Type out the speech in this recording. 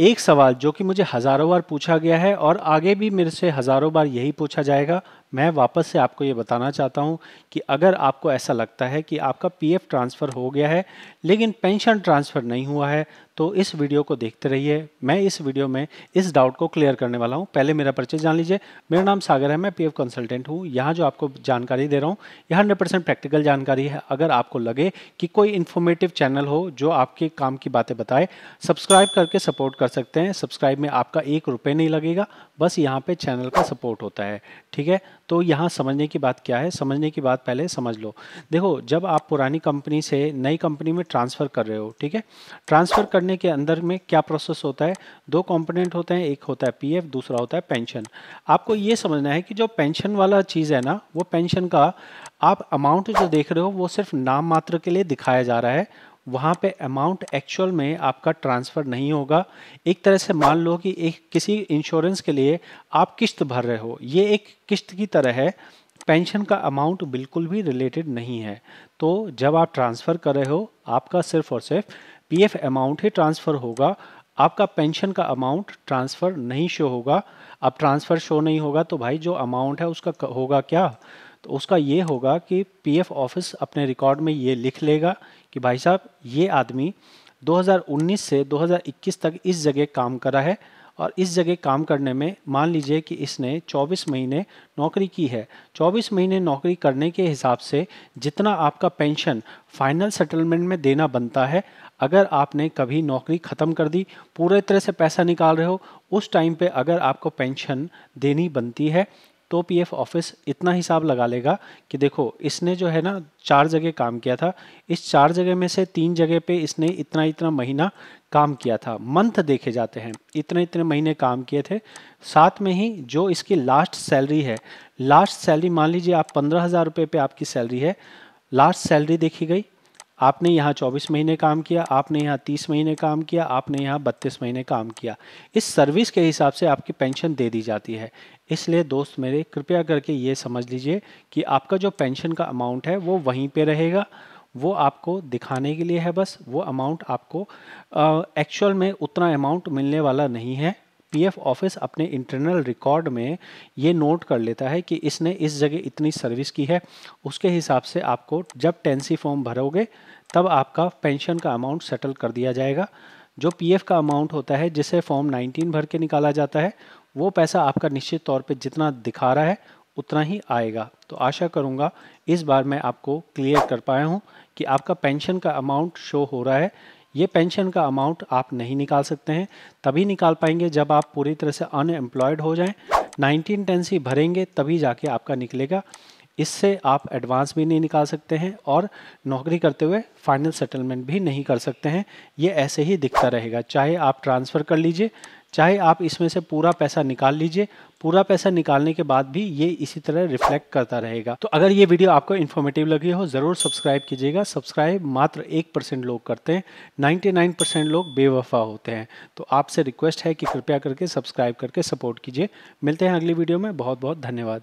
एक सवाल जो कि मुझे हज़ारों बार पूछा गया है और आगे भी मेरे से हज़ारों बार यही पूछा जाएगा मैं वापस से आपको ये बताना चाहता हूँ कि अगर आपको ऐसा लगता है कि आपका पीएफ ट्रांसफ़र हो गया है लेकिन पेंशन ट्रांसफ़र नहीं हुआ है तो इस वीडियो को देखते रहिए मैं इस वीडियो में इस डाउट को क्लियर करने वाला हूँ पहले मेरा परिचय जान लीजिए मेरा नाम सागर है मैं पी एफ कंसल्टेंट हूँ यहाँ जो आपको जानकारी दे रहा हूँ यह हंड्रेड परसेंट प्रैक्टिकल जानकारी है अगर आपको लगे कि कोई इन्फॉर्मेटिव चैनल हो जो आपके काम की बातें बताए सब्सक्राइब करके सपोर्ट कर सकते हैं सब्सक्राइब में आपका एक रुपये नहीं लगेगा बस यहाँ पर चैनल का सपोर्ट होता है ठीक है तो यहाँ समझने की बात क्या है समझने की बात पहले समझ लो देखो जब आप पुरानी कंपनी से नई कंपनी में ट्रांसफ़र कर रहे हो ठीक है ट्रांसफ़र करने के अंदर में क्या प्रोसेस होता है दो कॉम्पोनेंट होते हैं एक होता है पी दूसरा होता है पेंशन आपको ये समझना है कि जो पेंशन वाला चीज़ है ना वो पेंशन का आप अमाउंट जो देख रहे हो वो सिर्फ नाम मात्र के लिए दिखाया जा रहा है वहाँ पे अमाउंट एक्चुअल में आपका ट्रांसफ़र नहीं होगा एक तरह से मान लो कि एक किसी इंश्योरेंस के लिए आप किस्त भर रहे हो ये एक किस्त की तरह है पेंशन का अमाउंट बिल्कुल भी रिलेटेड नहीं है तो जब आप ट्रांसफ़र कर रहे हो आपका सिर्फ और सिर्फ पीएफ अमाउंट ही ट्रांसफ़र होगा आपका पेंशन का अमाउंट ट्रांसफ़र नहीं शो होगा अब ट्रांसफ़र शो नहीं होगा तो भाई जो अमाउंट है उसका होगा क्या तो उसका ये होगा कि पीएफ ऑफिस अपने रिकॉर्ड में ये लिख लेगा कि भाई साहब ये आदमी 2019 से 2021 तक इस जगह काम करा है और इस जगह काम करने में मान लीजिए कि इसने 24 महीने नौकरी की है 24 महीने नौकरी करने के हिसाब से जितना आपका पेंशन फाइनल सेटलमेंट में देना बनता है अगर आपने कभी नौकरी ख़त्म कर दी पूरे तरह से पैसा निकाल रहे हो उस टाइम पे अगर आपको पेंशन देनी बनती है तो पीएफ ऑफिस इतना हिसाब लगा लेगा कि देखो इसने जो है ना चार जगह काम किया था इस चार जगह में से तीन जगह पे इसने इतना इतना महीना काम किया था मंथ देखे जाते हैं इतने इतने महीने काम किए थे साथ में ही जो इसकी लास्ट सैलरी है लास्ट सैलरी मान लीजिए आप पंद्रह हज़ार रुपये पे आपकी सैलरी है लास्ट सैलरी देखी गई आपने यहाँ 24 महीने काम किया आपने यहाँ 30 महीने काम किया आपने यहाँ 32 महीने काम किया इस सर्विस के हिसाब से आपकी पेंशन दे दी जाती है इसलिए दोस्त मेरे कृपया करके ये समझ लीजिए कि आपका जो पेंशन का अमाउंट है वो वहीं पे रहेगा वो आपको दिखाने के लिए है बस वो अमाउंट आपको एक्चुअल में उतना अमाउंट मिलने वाला नहीं है पीएफ ऑफिस अपने इंटरनल रिकॉर्ड में ये नोट कर लेता है कि इसने इस जगह इतनी सर्विस की है उसके हिसाब से आपको जब टेंसी फॉर्म भरोगे तब आपका पेंशन का अमाउंट सेटल कर दिया जाएगा जो पीएफ का अमाउंट होता है जिसे फॉर्म 19 भर के निकाला जाता है वो पैसा आपका निश्चित तौर पे जितना दिखा रहा है उतना ही आएगा तो आशा करूँगा इस बार मैं आपको क्लियर कर पाया हूँ कि आपका पेंशन का अमाउंट शो हो रहा है ये पेंशन का अमाउंट आप नहीं निकाल सकते हैं तभी निकाल पाएंगे जब आप पूरी तरह से अनएम्प्लॉयड हो जाएं 1910 सी भरेंगे तभी जाके आपका निकलेगा इससे आप एडवांस भी नहीं निकाल सकते हैं और नौकरी करते हुए फाइनल सेटलमेंट भी नहीं कर सकते हैं ये ऐसे ही दिखता रहेगा चाहे आप ट्रांसफ़र कर लीजिए चाहे आप इसमें से पूरा पैसा निकाल लीजिए पूरा पैसा निकालने के बाद भी ये इसी तरह रिफ्लेक्ट करता रहेगा तो अगर ये वीडियो आपको इन्फॉर्मेटिव लगी हो ज़रूर सब्सक्राइब कीजिएगा सब्सक्राइब मात्र एक परसेंट लोग करते हैं 99 परसेंट लोग बेवफा होते हैं तो आपसे रिक्वेस्ट है कि कृपया करके सब्सक्राइब करके सपोर्ट कीजिए मिलते हैं अगली वीडियो में बहुत बहुत धन्यवाद